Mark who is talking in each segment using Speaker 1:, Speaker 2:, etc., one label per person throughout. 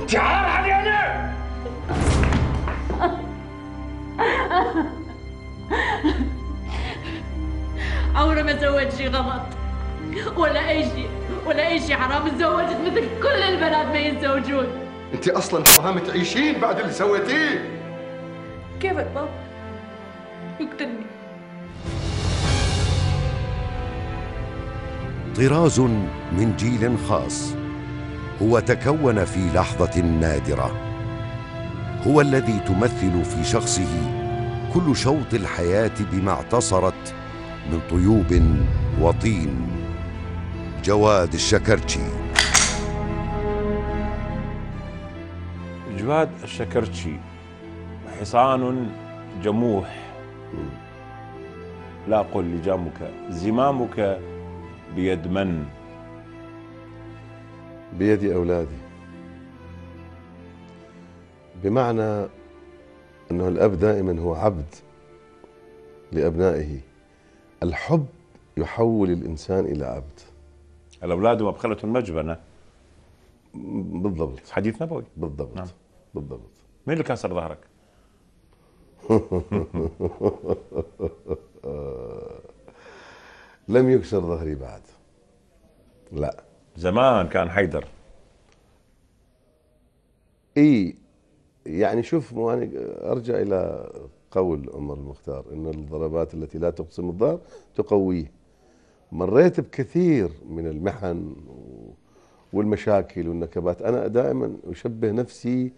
Speaker 1: انت عار علي انا
Speaker 2: عمري ما زوجت شي غلط ولا اي شيء ولا اي شيء حرام تزوجت مثل كل البنات ما يتزوجون
Speaker 1: انت اصلا فهمت تعيشين بعد اللي سويتيه
Speaker 2: كيفك بابا يقتلني
Speaker 1: طراز من جيل خاص هو تكون في لحظة نادرة هو الذي تمثل في شخصه كل شوط الحياة بما اعتصرت من طيوب وطين جواد الشكرتشي
Speaker 2: جواد الشكرتشي حصان جموح لا قل لجامك زمامك بيد من بيد أولادي
Speaker 1: بمعنى أنه الأب دائما هو عبد لأبنائه الحب يحول الإنسان إلى عبد
Speaker 2: الأولاد مبخلة المجبنة بالضبط حديث نبوي بالضبط نعم. بالضبط مين اللي كسر ظهرك؟ لم يكسر ظهري بعد لا زمان كان حيدر اي
Speaker 1: يعني شوف انا ارجع الى قول عمر المختار ان الضربات التي لا تقسم الظهر تقويه مريت بكثير من المحن والمشاكل والنكبات انا دائما اشبه نفسي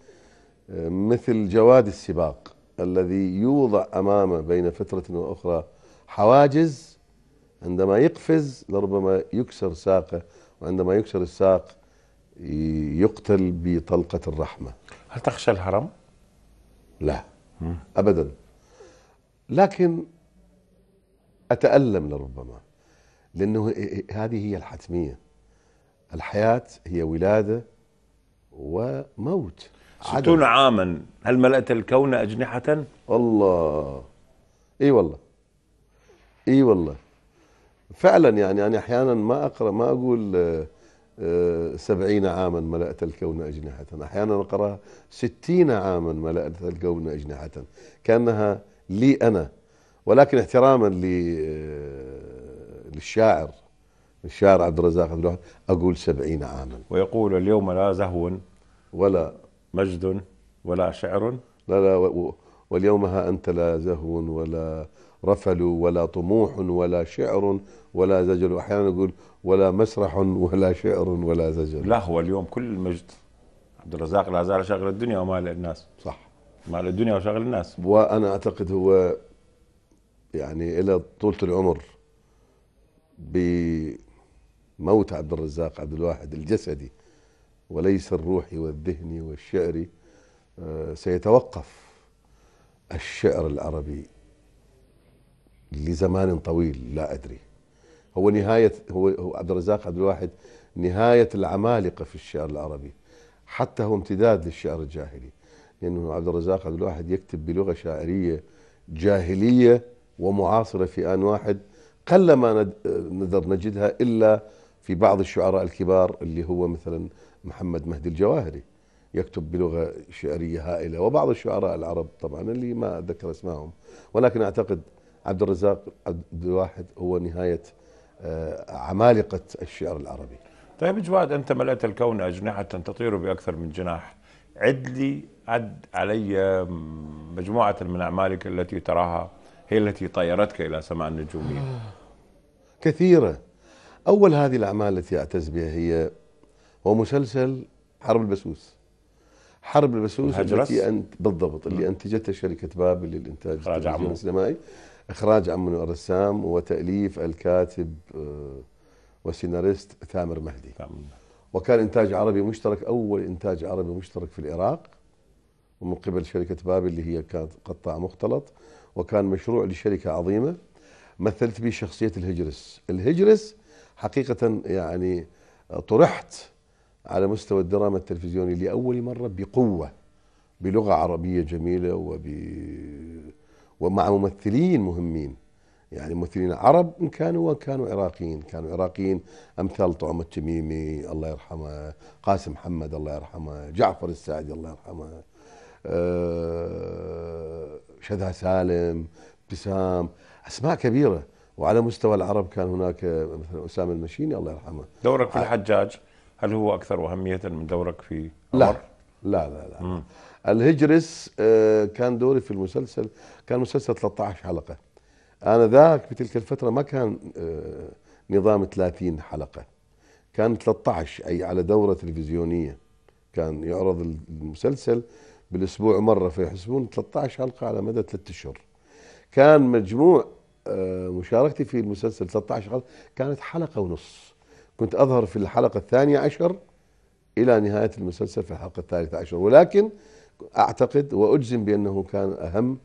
Speaker 1: آه، مثل جواد السباق الذي يوضع امامه بين فتره واخرى حواجز عندما يقفز لربما يكسر ساقه وعندما يكسر الساق يقتل بطلقة الرحمة
Speaker 2: هل تخشى الهرم؟
Speaker 1: لا أبدا لكن أتألم لربما لأنه هذه هي الحتمية الحياة هي ولادة وموت ستون عاما هل ملأت الكون أجنحة؟ الله اي والله اي والله فعلا يعني انا يعني احيانا ما اقرا ما اقول آه، آه، سبعين عاما ملأت الكون أجنحة أحيانا أقرأها ستين عاما ملأت الكون أجنحة كأنها لي أنا ولكن احتراما آه، للشاعر الشاعر عبد الرزاق عبد الواحد أقول سبعين عاما ويقول اليوم لا زهو ولا مجد ولا شعر لا لا واليوم ها أنت لا زهو ولا رفلوا ولا طموح ولا شعر ولا زجل واحيانا يقول ولا مسرح
Speaker 2: ولا شعر ولا زجل لا هو اليوم كل المجد عبد الرزاق لا زال شاغل الدنيا وما الناس صح مال الدنيا وشاغل الناس وانا اعتقد هو
Speaker 1: يعني الى طولة العمر بموت عبد الرزاق عبد الواحد الجسدي وليس الروحي والذهني والشعري آه، سيتوقف الشعر العربي لزمان طويل لا أدري هو نهاية هو عبد الرزاق عبد الواحد نهاية العمالقة في الشعر العربي حتى هو امتداد للشعر الجاهلي لأنه يعني عبد الرزاق عبد الواحد يكتب بلغة شاعرية جاهلية ومعاصرة في آن واحد قلما نقدر نجدها إلا في بعض الشعراء الكبار اللي هو مثلا محمد مهدي الجواهري يكتب بلغة شعرية هائلة وبعض الشعراء العرب طبعا اللي ما اذكر اسمائهم ولكن أعتقد عبد
Speaker 2: الرزاق عبد الواحد هو نهاية آه، عمالقة الشعر العربي طيب جواد أنت ملأت الكون أجنحة تطير بأكثر من جناح عد لي عد علي مجموعة من أعمالك التي تراها هي التي طيرتك إلى سماء النجومية كثيرة أول هذه الأعمال التي
Speaker 1: أعتز بها هي هو مسلسل حرب البسوس حرب البسوس التي أنت بالضبط اللي انتجتها شركه بابل للانتاج السينمائي إخراج أمن الرسام وتأليف الكاتب آه، وسيناريست ثامر مهدي وكان إنتاج عربي مشترك أول إنتاج عربي مشترك في العراق ومن قبل شركة بابل اللي هي كانت قطاع مختلط وكان مشروع لشركة عظيمة مثلت به شخصية الهجرس الهجرس حقيقة يعني آه، طرحت على مستوى الدراما التلفزيوني لأول مرة بقوة بلغة عربية جميلة وب ومع ممثلين مهمين يعني ممثلين عرب ان كانوا وكانوا عراقيين كانوا عراقيين امثال طعم التميمي الله يرحمه قاسم محمد الله يرحمه جعفر السعدي الله يرحمه آه، شذا سالم ابتسام اسماء كبيره وعلى مستوى العرب كان هناك مثلا اسامه المشيني الله يرحمه
Speaker 2: دورك في الحجاج هل هو اكثر اهميه من دورك في عمر؟ لا لا لا,
Speaker 1: لا. الهجرس آه، كان دوري في المسلسل كان مسلسل 13 حلقة أنا ذاك تلك الفترة ما كان آه، نظام 30 حلقة كان 13 أي على دورة تلفزيونية كان يعرض المسلسل بالأسبوع مرة فيحسبون 13 حلقة على مدى 3 أشهر كان مجموع آه، مشاركتي في المسلسل 13 حلقة كانت حلقة ونص كنت أظهر في الحلقة الثانية عشر إلى نهاية المسلسل في الحلقة الثالثة عشر ولكن اعتقد واجزم بانه كان اهم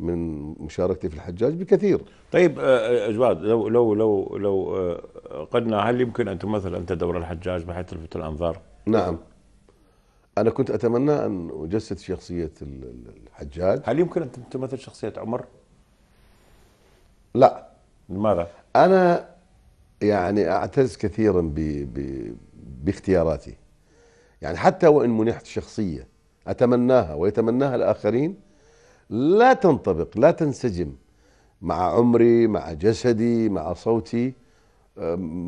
Speaker 1: من مشاركتي في الحجاج بكثير.
Speaker 2: طيب آه، آه، اجواد لو لو لو لو آه، قلنا هل يمكن ان تمثل انت دور الحجاج بحيث تلفت الانظار؟
Speaker 1: نعم. انا كنت اتمنى ان اجسد شخصيه الحجاج. هل يمكن ان تمثل شخصيه عمر؟ لا. لماذا؟ انا يعني اعتز كثيرا ب ب باختياراتي. يعني حتى وان منحت شخصيه أتمناها ويتمناها الآخرين لا تنطبق لا تنسجم مع عمري مع جسدي مع صوتي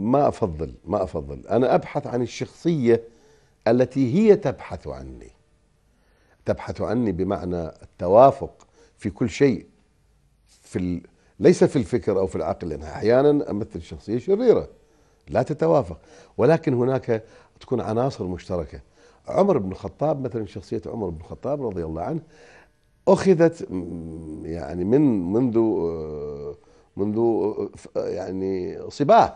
Speaker 1: ما أفضل ما أفضل أنا أبحث عن الشخصية التي هي تبحث عني تبحث عني بمعنى التوافق في كل شيء في ال... ليس في الفكر أو في العقل لأنها أحيانا أمثل شخصية شريرة لا تتوافق ولكن هناك تكون عناصر مشتركة عمر بن الخطاب مثلا شخصية عمر بن الخطاب رضي الله عنه أخذت يعني من منذ منذ يعني صباه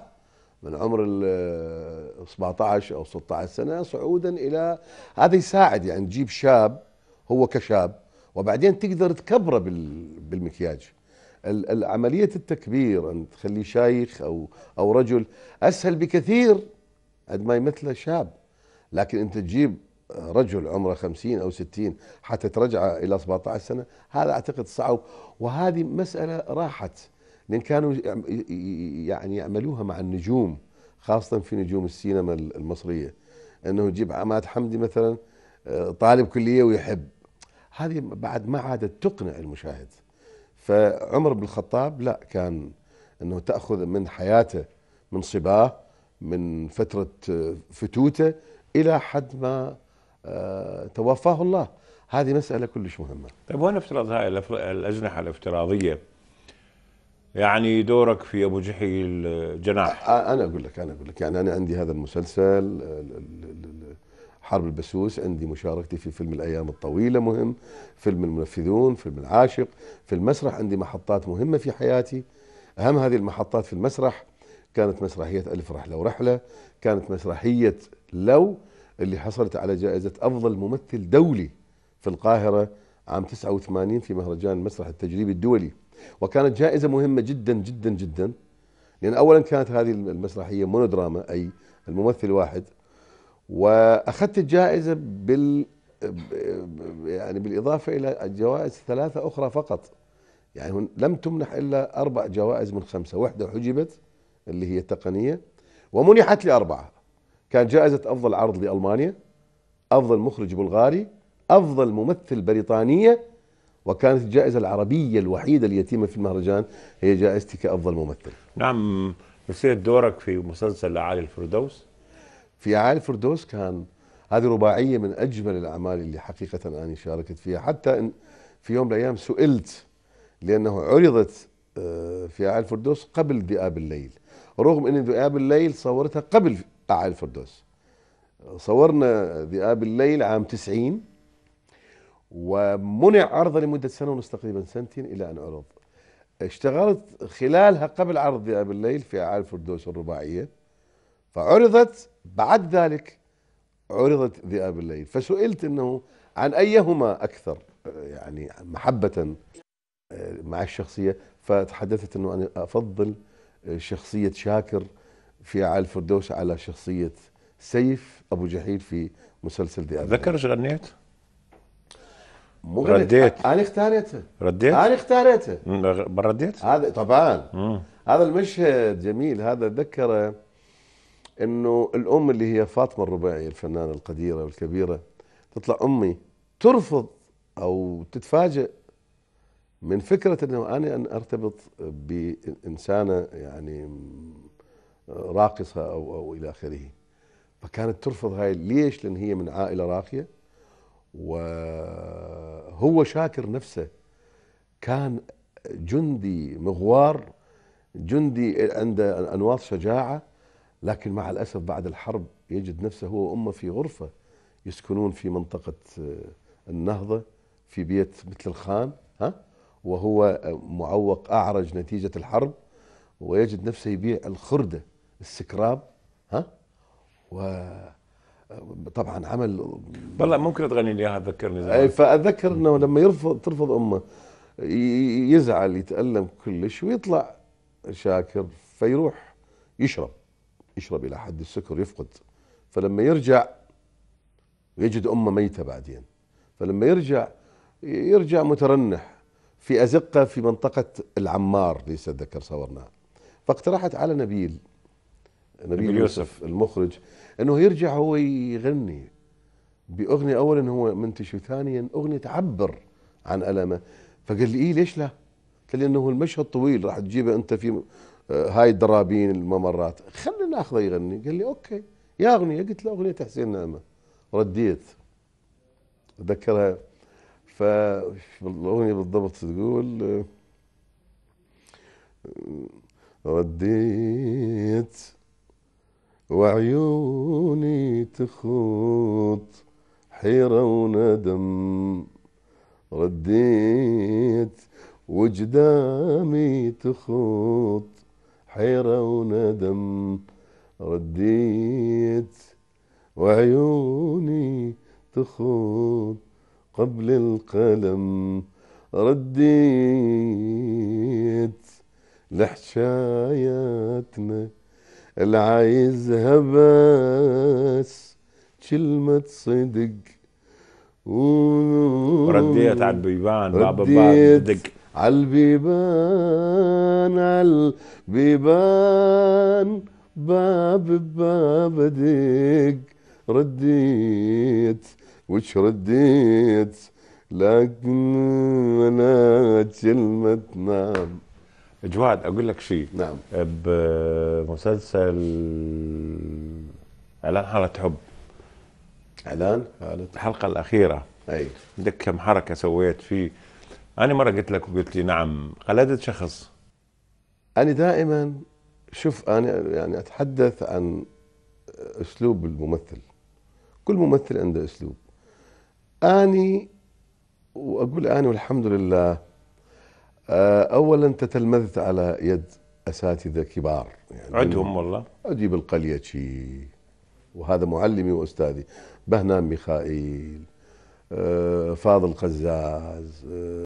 Speaker 1: من عمر ال 17 أو 16 سنة صعودا إلى هذا يساعد يعني تجيب شاب هو كشاب وبعدين تقدر تكبره بالمكياج عملية التكبير أن تخليه شيخ أو أو رجل أسهل بكثير عندما يمثله شاب لكن انت تجيب رجل عمره خمسين أو ستين حتى ترجعه إلى 17 سنة هذا أعتقد صعب وهذه مسألة راحت لأن كانوا يعني يعملوها مع النجوم خاصة في نجوم السينما المصرية أنه يجيب عماد حمدي مثلا آه، طالب كلية ويحب هذه بعد ما عادت تقنع المشاهد فعمر بن الخطاب لا كان أنه تأخذ من حياته من صباه من فترة آه، فتوته الى حد ما آه، توفاه الله هذه مساله كلش مهمه
Speaker 2: طيب وين افترض هاي الاجنحه الافتراضيه يعني دورك في ابو جحيل آه، جناح انا اقول لك انا اقول لك يعني انا عندي هذا
Speaker 1: المسلسل حرب البسوس عندي مشاركتي في فيلم الايام الطويله مهم فيلم المنفذون فيلم العاشق في المسرح عندي محطات مهمه في حياتي اهم هذه المحطات في المسرح كانت مسرحية ألف رحلة ورحلة كانت مسرحية لو اللي حصلت على جائزة أفضل ممثل دولي في القاهرة عام 89 في مهرجان المسرح التجريبي الدولي وكانت جائزة مهمة جدا جدا جدا لأن أولا كانت هذه المسرحية مونودراما أي الممثل واحد وأخذت الجائزة بال يعني بالإضافة إلى جوائز ثلاثة أخرى فقط يعني لم تمنح إلا أربع جوائز من خمسة واحدة حجبت اللي هي التقنية ومنحت لأربعة كان جائزة أفضل عرض لألمانيا أفضل مخرج بلغاري أفضل ممثل بريطانية وكانت الجائزة العربية الوحيدة اليتيمة في المهرجان هي جائزتي كأفضل ممثل نعم نسيت دورك في مسلسل أعالي الفردوس في أعالي الفردوس كان هذه رباعية من أجمل الأعمال اللي حقيقة أنا شاركت فيها حتى إن في يوم من الأيام سئلت لأنه عرضت آه، في أعالي الفردوس قبل ذئاب الليل رغم ان ذئاب الليل صورتها قبل اعالي الفردوس صورنا ذئاب الليل عام 90 ومنع عرضها لمده سنه ونص تقريبا سنتين الى ان عرض اشتغلت خلالها قبل عرض ذئاب الليل في اعالي الفردوس الرباعيه فعرضت بعد ذلك عرضت ذئاب الليل فسئلت انه عن ايهما اكثر يعني محبه آه، مع الشخصيه فتحدثت انه انا افضل شخصية شاكر في عال فردوس على شخصية سيف أبو جحيم في مسلسل ذئاب ذكر
Speaker 2: ايش غنيت؟ مو رديت
Speaker 1: انا اختاريتها رديت؟ انا اختاريتها ما رديت؟ هذا طبعا مم. هذا المشهد جميل هذا اتذكره انه الام اللي هي فاطمه الرباعي الفنانه القديره والكبيره تطلع امي ترفض او تتفاجئ من فكره انه انا ان ارتبط بانسانه يعني راقصه او او الى اخره فكانت ترفض هاي ليش؟ لان هي من عائله راقيه وهو شاكر نفسه كان جندي مغوار جندي عنده انواط شجاعه لكن مع الاسف بعد الحرب يجد نفسه هو وامه في غرفه يسكنون في منطقه النهضه في بيت مثل الخان ها وهو معوق أعرج نتيجة الحرب ويجد نفسه يبيع الخردة السكراب ها و طبعا عمل
Speaker 2: والله ممكن تغني لي اياها تذكرني زمان
Speaker 1: فاتذكر انه لما يرفض ترفض امه يزعل يتالم كلش ويطلع شاكر فيروح يشرب يشرب الى حد السكر يفقد فلما يرجع يجد امه ميته بعدين فلما يرجع يرجع مترنح في أزقة في منطقة العمار ليس أتذكر صورناها فاقترحت على نبيل نبيل, نبيل يوسف, يوسف المخرج أنه يرجع هو يغني بأغنية أولا هو منتشي ثانيا أغنية تعبر عن ألمه فقال لي إيه ليش لا قال لي أنه المشهد طويل راح تجيبه أنت في آه، هاي الدرابين الممرات خلينا ناخذه يغني قال لي أوكي يا أغنية قلت له أغنية حسين نعمة رديت أتذكرها فالأغنية بالضبط تقول رديت وعيوني تخوط حيرة وندم رديت وجدامي تخوط حيرة وندم رديت وعيوني تخوط قبل القلم رديت لحشاياتنا العايزها بس كلمة صدق ورديت على البيبان باب صدق على البيبان على البيبان باب باب دق رديت وش رديت
Speaker 2: لكن انا كلمة نعم جواد اقول لك شيء نعم بمسلسل اعلان حالة حب اعلان حالة الحلقة الاخيرة اي عندك كم حركة سويت فيه انا مرة قلت لك وقلت لي نعم قلدت شخص انا دائما شوف انا يعني اتحدث عن
Speaker 1: اسلوب الممثل كل ممثل عنده اسلوب اني واقول اني والحمد لله آه، اولا تتلمذت على يد اساتذه كبار يعني عدهم والله اجيب القليتشي وهذا معلمي واستاذي بهنام ميخائيل آه، فاضل قزاز آه،